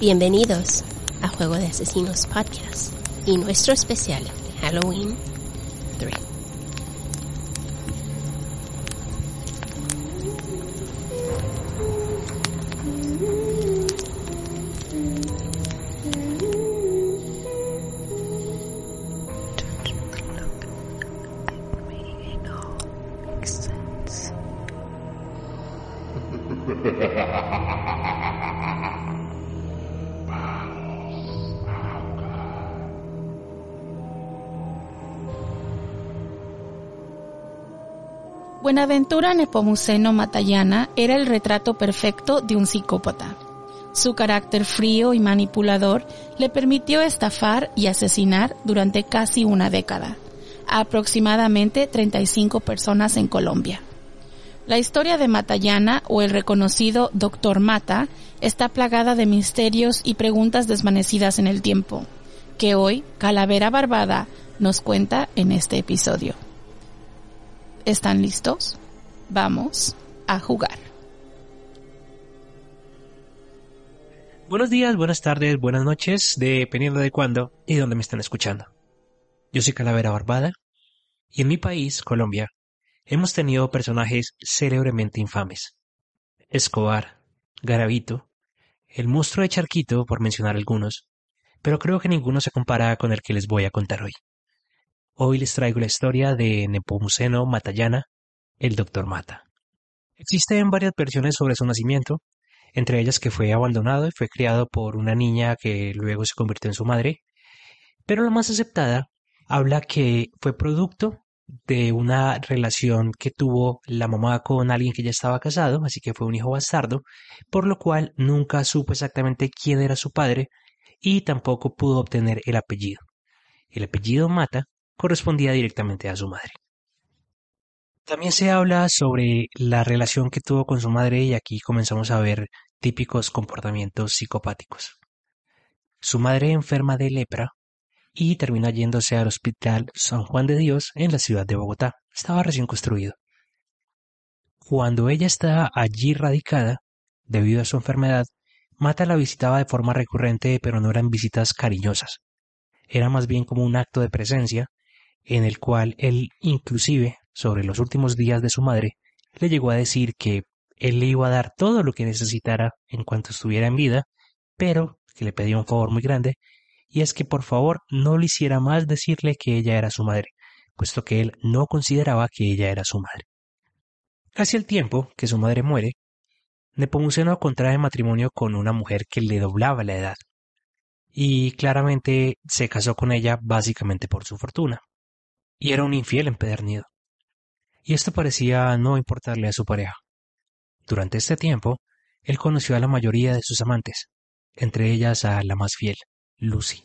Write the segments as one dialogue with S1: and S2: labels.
S1: Bienvenidos a Juego de Asesinos Podcast y nuestro especial Halloween 3. Buenaventura Nepomuceno Matallana era el retrato perfecto de un psicópata. Su carácter frío y manipulador le permitió estafar y asesinar durante casi una década a aproximadamente 35 personas en Colombia. La historia de Matallana o el reconocido Doctor Mata está plagada de misterios y preguntas desvanecidas en el tiempo, que hoy Calavera Barbada nos cuenta en este episodio. ¿Están listos? Vamos a jugar.
S2: Buenos días, buenas tardes, buenas noches, dependiendo de cuándo y dónde me están escuchando. Yo soy Calavera Barbada y en mi país, Colombia, hemos tenido personajes célebremente infames. Escobar, Garavito, el monstruo de Charquito, por mencionar algunos, pero creo que ninguno se compara con el que les voy a contar hoy. Hoy les traigo la historia de Nepomuceno Matallana, el Doctor Mata. Existen varias versiones sobre su nacimiento, entre ellas que fue abandonado y fue criado por una niña que luego se convirtió en su madre, pero la más aceptada habla que fue producto de una relación que tuvo la mamá con alguien que ya estaba casado, así que fue un hijo bastardo, por lo cual nunca supo exactamente quién era su padre y tampoco pudo obtener el apellido. El apellido Mata correspondía directamente a su madre. También se habla sobre la relación que tuvo con su madre y aquí comenzamos a ver típicos comportamientos psicopáticos. Su madre enferma de lepra y termina yéndose al Hospital San Juan de Dios en la ciudad de Bogotá. Estaba recién construido. Cuando ella estaba allí radicada, debido a su enfermedad, Mata la visitaba de forma recurrente, pero no eran visitas cariñosas. Era más bien como un acto de presencia en el cual él inclusive, sobre los últimos días de su madre, le llegó a decir que él le iba a dar todo lo que necesitara en cuanto estuviera en vida, pero que le pedía un favor muy grande, y es que por favor no le hiciera más decirle que ella era su madre, puesto que él no consideraba que ella era su madre. Casi el tiempo que su madre muere, Nepomuceno contrae matrimonio con una mujer que le doblaba la edad, y claramente se casó con ella básicamente por su fortuna y era un infiel empedernido. Y esto parecía no importarle a su pareja. Durante este tiempo, él conoció a la mayoría de sus amantes, entre ellas a la más fiel, Lucy.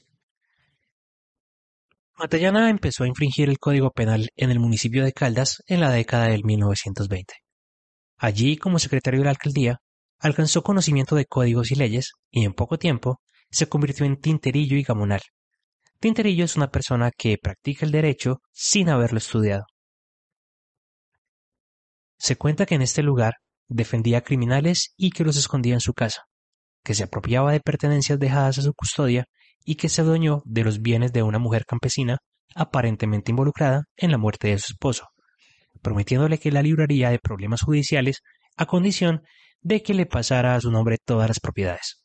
S2: Matallana empezó a infringir el Código Penal en el municipio de Caldas en la década del 1920. Allí, como secretario de la alcaldía, alcanzó conocimiento de códigos y leyes y en poco tiempo se convirtió en tinterillo y gamonal, Tinterillo es una persona que practica el derecho sin haberlo estudiado. Se cuenta que en este lugar defendía a criminales y que los escondía en su casa, que se apropiaba de pertenencias dejadas a su custodia y que se adueñó de los bienes de una mujer campesina aparentemente involucrada en la muerte de su esposo, prometiéndole que la libraría de problemas judiciales a condición de que le pasara a su nombre todas las propiedades.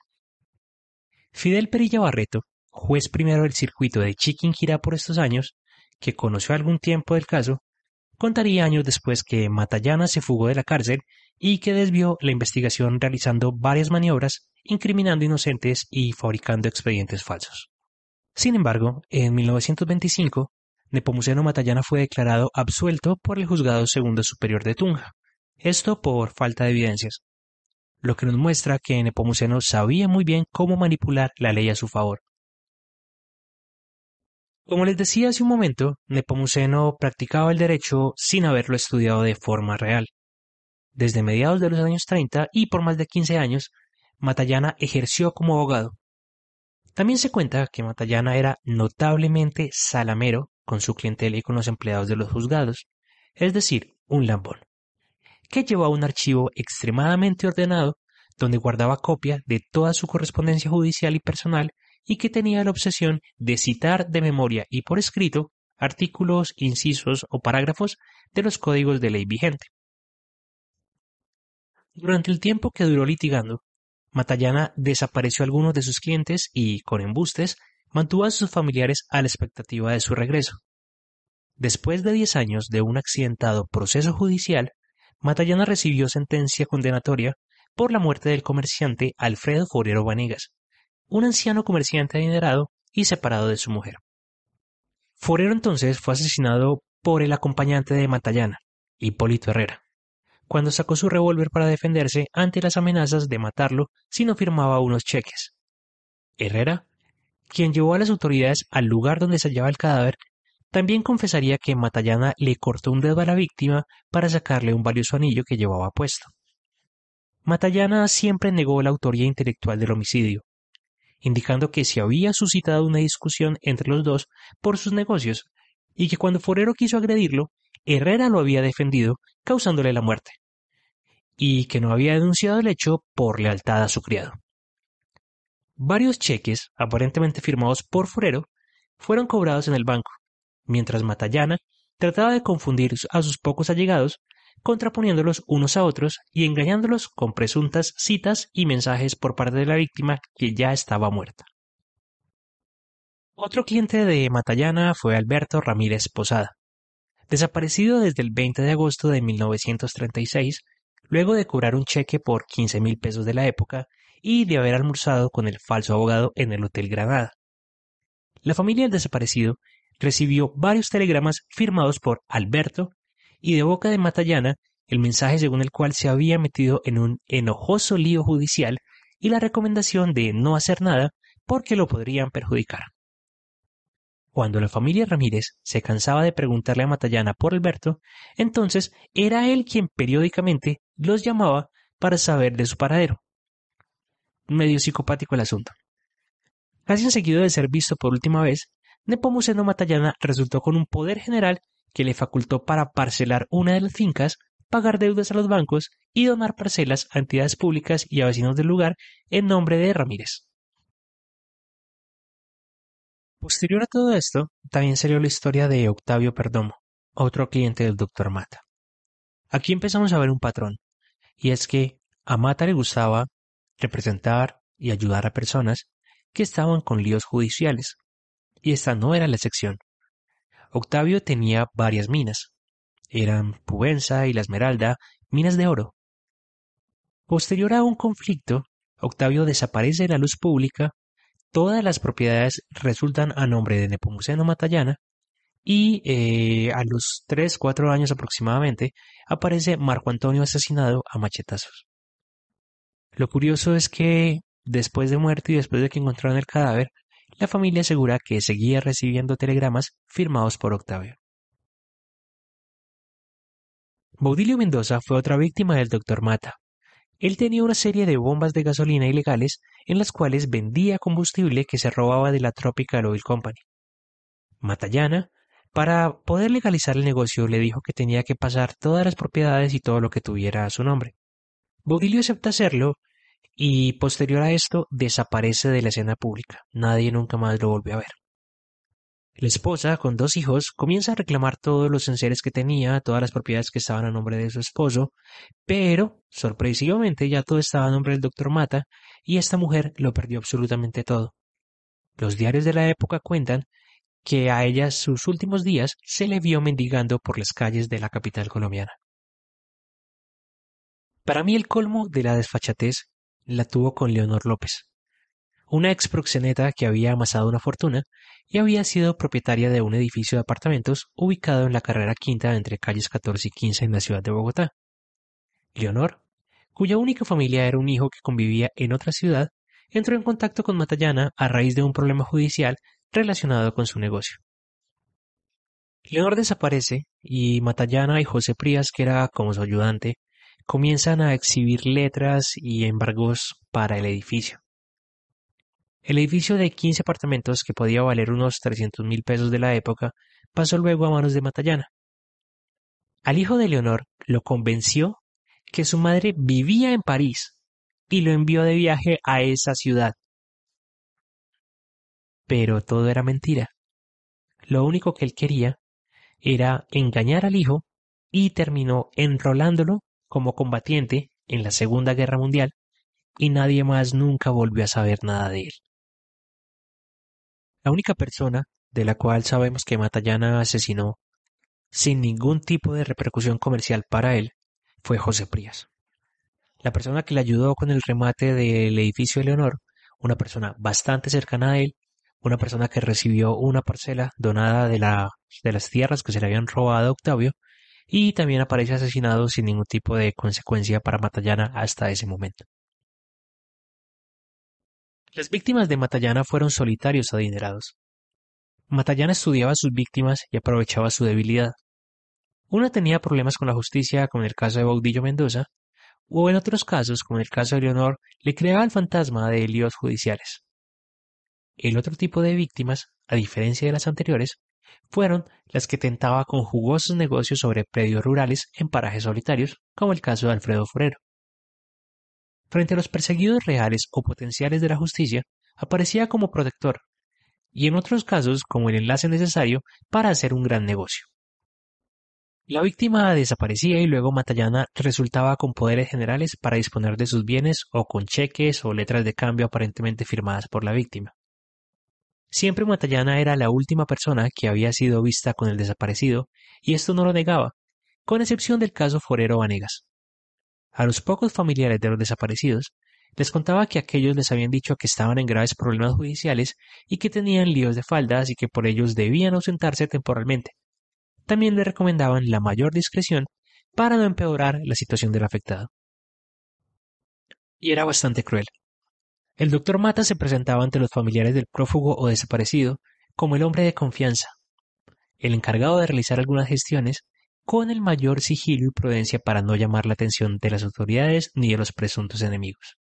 S2: Fidel Perilla Barreto juez primero del circuito de Chiquinquirá por estos años, que conoció algún tiempo del caso, contaría años después que Matallana se fugó de la cárcel y que desvió la investigación realizando varias maniobras, incriminando inocentes y fabricando expedientes falsos. Sin embargo, en 1925, Nepomuceno Matallana fue declarado absuelto por el juzgado segundo superior de Tunja, esto por falta de evidencias, lo que nos muestra que Nepomuceno sabía muy bien cómo manipular la ley a su favor. Como les decía hace un momento, Nepomuceno practicaba el derecho sin haberlo estudiado de forma real. Desde mediados de los años 30 y por más de 15 años, Matallana ejerció como abogado. También se cuenta que Matallana era notablemente salamero con su clientela y con los empleados de los juzgados, es decir, un lambón, que llevaba un archivo extremadamente ordenado donde guardaba copia de toda su correspondencia judicial y personal y que tenía la obsesión de citar de memoria y por escrito artículos, incisos o parágrafos de los códigos de ley vigente. Durante el tiempo que duró litigando, Matallana desapareció a algunos de sus clientes y, con embustes, mantuvo a sus familiares a la expectativa de su regreso. Después de diez años de un accidentado proceso judicial, Matallana recibió sentencia condenatoria por la muerte del comerciante Alfredo Forero Vanegas, un anciano comerciante adinerado y separado de su mujer. Forero entonces fue asesinado por el acompañante de Matallana, Hipólito Herrera, cuando sacó su revólver para defenderse ante las amenazas de matarlo si no firmaba unos cheques. Herrera, quien llevó a las autoridades al lugar donde se hallaba el cadáver, también confesaría que Matallana le cortó un dedo a la víctima para sacarle un valioso anillo que llevaba puesto. Matallana siempre negó la autoría intelectual del homicidio, indicando que se había suscitado una discusión entre los dos por sus negocios y que cuando Forero quiso agredirlo, Herrera lo había defendido, causándole la muerte, y que no había denunciado el hecho por lealtad a su criado. Varios cheques, aparentemente firmados por Forero, fueron cobrados en el banco, mientras Matallana trataba de confundir a sus pocos allegados contraponiéndolos unos a otros y engañándolos con presuntas citas y mensajes por parte de la víctima que ya estaba muerta. Otro cliente de Matallana fue Alberto Ramírez Posada. Desaparecido desde el 20 de agosto de 1936, luego de cobrar un cheque por 15 mil pesos de la época y de haber almorzado con el falso abogado en el Hotel Granada. La familia del desaparecido recibió varios telegramas firmados por Alberto y de boca de Matallana el mensaje según el cual se había metido en un enojoso lío judicial y la recomendación de no hacer nada porque lo podrían perjudicar. Cuando la familia Ramírez se cansaba de preguntarle a Matallana por Alberto, entonces era él quien periódicamente los llamaba para saber de su paradero. Medio psicopático el asunto. Casi enseguida de ser visto por última vez, Nepomuceno Matallana resultó con un poder general que le facultó para parcelar una de las fincas, pagar deudas a los bancos y donar parcelas a entidades públicas y a vecinos del lugar en nombre de Ramírez. Posterior a todo esto, también salió la historia de Octavio Perdomo, otro cliente del doctor Mata. Aquí empezamos a ver un patrón, y es que a Mata le gustaba representar y ayudar a personas que estaban con líos judiciales, y esta no era la excepción. Octavio tenía varias minas. Eran Pubenza y la Esmeralda, minas de oro. Posterior a un conflicto, Octavio desaparece de la luz pública, todas las propiedades resultan a nombre de Nepomuceno Matallana y eh, a los 3-4 años aproximadamente aparece Marco Antonio asesinado a machetazos. Lo curioso es que después de muerto y después de que encontraron el cadáver, la familia asegura que seguía recibiendo telegramas firmados por Octavio. Baudilio Mendoza fue otra víctima del doctor Mata. Él tenía una serie de bombas de gasolina ilegales en las cuales vendía combustible que se robaba de la Tropical Oil Company. Matallana, para poder legalizar el negocio, le dijo que tenía que pasar todas las propiedades y todo lo que tuviera a su nombre. Baudilio acepta hacerlo y posterior a esto desaparece de la escena pública. Nadie nunca más lo volvió a ver. La esposa, con dos hijos, comienza a reclamar todos los enseres que tenía, todas las propiedades que estaban a nombre de su esposo, pero, sorpresivamente, ya todo estaba a nombre del doctor Mata, y esta mujer lo perdió absolutamente todo. Los diarios de la época cuentan que a ella sus últimos días se le vio mendigando por las calles de la capital colombiana. Para mí el colmo de la desfachatez la tuvo con Leonor López, una ex proxeneta que había amasado una fortuna y había sido propietaria de un edificio de apartamentos ubicado en la carrera quinta entre calles 14 y 15 en la ciudad de Bogotá. Leonor, cuya única familia era un hijo que convivía en otra ciudad, entró en contacto con Matallana a raíz de un problema judicial relacionado con su negocio. Leonor desaparece y Matallana y José Prías, que era como su ayudante, comienzan a exhibir letras y embargos para el edificio. El edificio de 15 apartamentos, que podía valer unos 300 mil pesos de la época, pasó luego a manos de Matallana. Al hijo de Leonor lo convenció que su madre vivía en París y lo envió de viaje a esa ciudad. Pero todo era mentira. Lo único que él quería era engañar al hijo y terminó enrolándolo como combatiente en la Segunda Guerra Mundial y nadie más nunca volvió a saber nada de él. La única persona de la cual sabemos que Matallana asesinó sin ningún tipo de repercusión comercial para él fue José Prías. La persona que le ayudó con el remate del edificio de Leonor, una persona bastante cercana a él, una persona que recibió una parcela donada de, de las tierras que se le habían robado a Octavio y también aparece asesinado sin ningún tipo de consecuencia para Matallana hasta ese momento. Las víctimas de Matallana fueron solitarios adinerados. Matallana estudiaba a sus víctimas y aprovechaba su debilidad. Una tenía problemas con la justicia, como en el caso de Baudillo Mendoza, o en otros casos, como en el caso de Leonor, le creaba el fantasma de líos judiciales. El otro tipo de víctimas, a diferencia de las anteriores, fueron las que tentaba con jugosos negocios sobre predios rurales en parajes solitarios, como el caso de Alfredo Forero. Frente a los perseguidos reales o potenciales de la justicia, aparecía como protector, y en otros casos como el enlace necesario para hacer un gran negocio. La víctima desaparecía y luego Matallana resultaba con poderes generales para disponer de sus bienes o con cheques o letras de cambio aparentemente firmadas por la víctima. Siempre Matallana era la última persona que había sido vista con el desaparecido, y esto no lo negaba, con excepción del caso Forero Vanegas. A los pocos familiares de los desaparecidos les contaba que aquellos les habían dicho que estaban en graves problemas judiciales y que tenían líos de faldas y que por ellos debían ausentarse temporalmente. También le recomendaban la mayor discreción para no empeorar la situación del afectado. Y era bastante cruel. El doctor Mata se presentaba ante los familiares del prófugo o desaparecido como el hombre de confianza, el encargado de realizar algunas gestiones con el mayor sigilo y prudencia para no llamar la atención de las autoridades ni de los presuntos enemigos.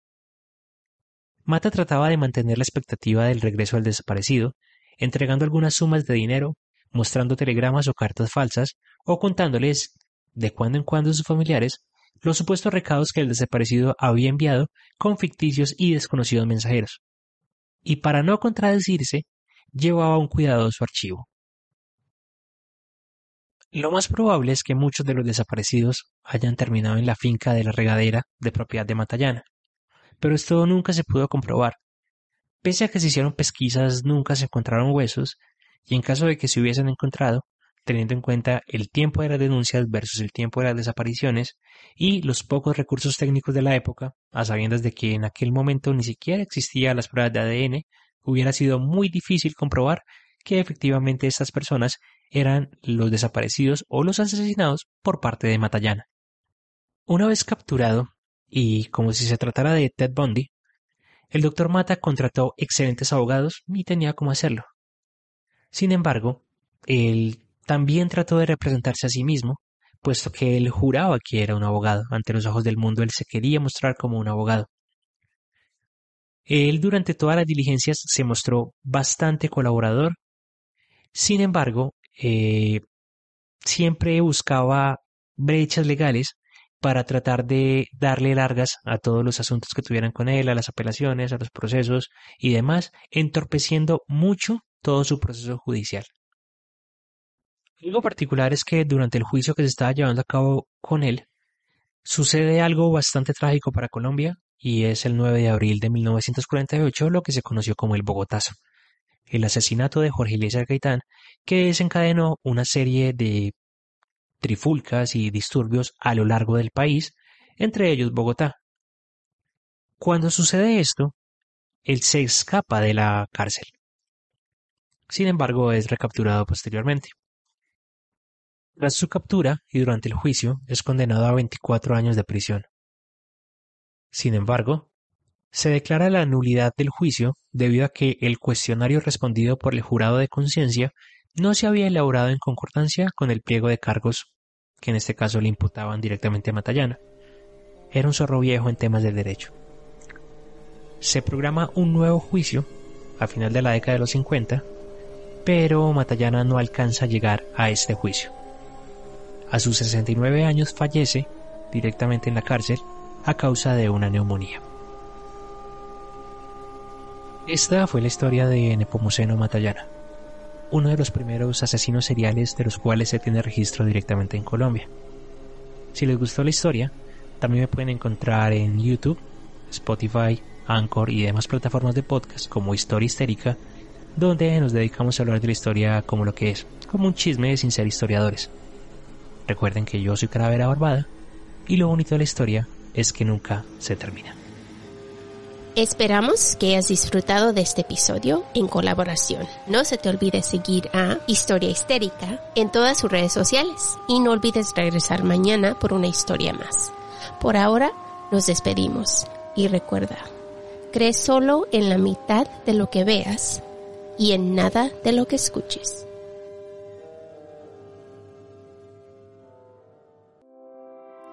S2: Mata trataba de mantener la expectativa del regreso del desaparecido, entregando algunas sumas de dinero, mostrando telegramas o cartas falsas, o contándoles de cuando en cuando a sus familiares los supuestos recados que el desaparecido había enviado con ficticios y desconocidos mensajeros. Y para no contradecirse, llevaba un cuidadoso archivo. Lo más probable es que muchos de los desaparecidos hayan terminado en la finca de la regadera de propiedad de Matallana, pero esto nunca se pudo comprobar. Pese a que se hicieron pesquisas, nunca se encontraron huesos, y en caso de que se hubiesen encontrado, teniendo en cuenta el tiempo de las denuncias versus el tiempo de las desapariciones y los pocos recursos técnicos de la época, a sabiendas de que en aquel momento ni siquiera existían las pruebas de ADN, hubiera sido muy difícil comprobar que efectivamente estas personas eran los desaparecidos o los asesinados por parte de Matallana. Una vez capturado, y como si se tratara de Ted Bundy, el doctor Mata contrató excelentes abogados y tenía cómo hacerlo. Sin embargo, el también trató de representarse a sí mismo, puesto que él juraba que era un abogado. Ante los ojos del mundo él se quería mostrar como un abogado. Él durante todas las diligencias se mostró bastante colaborador. Sin embargo, eh, siempre buscaba brechas legales para tratar de darle largas a todos los asuntos que tuvieran con él, a las apelaciones, a los procesos y demás, entorpeciendo mucho todo su proceso judicial. Algo particular es que durante el juicio que se estaba llevando a cabo con él, sucede algo bastante trágico para Colombia y es el 9 de abril de 1948 lo que se conoció como el Bogotazo, el asesinato de Jorge Eliezer Gaitán que desencadenó una serie de trifulcas y disturbios a lo largo del país, entre ellos Bogotá. Cuando sucede esto, él se escapa de la cárcel. Sin embargo, es recapturado posteriormente. Tras su captura y durante el juicio es condenado a 24 años de prisión. Sin embargo, se declara la nulidad del juicio debido a que el cuestionario respondido por el jurado de conciencia no se había elaborado en concordancia con el pliego de cargos que en este caso le imputaban directamente a Matallana. Era un zorro viejo en temas del derecho. Se programa un nuevo juicio a final de la década de los 50, pero Matallana no alcanza a llegar a este juicio. A sus 69 años fallece directamente en la cárcel a causa de una neumonía. Esta fue la historia de Nepomuceno Matallana, uno de los primeros asesinos seriales de los cuales se tiene registro directamente en Colombia. Si les gustó la historia, también me pueden encontrar en YouTube, Spotify, Anchor y demás plataformas de podcast como Historia Histérica, donde nos dedicamos a hablar de la historia como lo que es, como un chisme sin ser historiadores. Recuerden que yo soy Calavera Barbada y lo bonito de la historia es que nunca se termina.
S1: Esperamos que hayas disfrutado de este episodio en colaboración. No se te olvide seguir a Historia Histérica en todas sus redes sociales y no olvides regresar mañana por una historia más. Por ahora nos despedimos y recuerda, cree solo en la mitad de lo que veas y en nada de lo que escuches.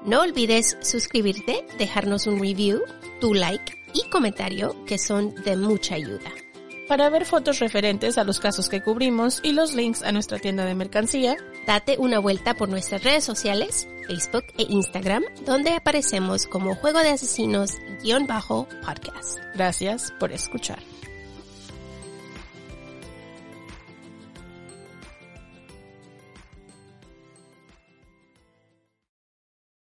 S1: No olvides suscribirte, dejarnos un review, tu like y comentario que son de mucha ayuda. Para ver fotos referentes a los casos que cubrimos y los links a nuestra tienda de mercancía, date una vuelta por nuestras redes sociales, Facebook e Instagram, donde aparecemos como Juego de Asesinos-podcast. Gracias por escuchar.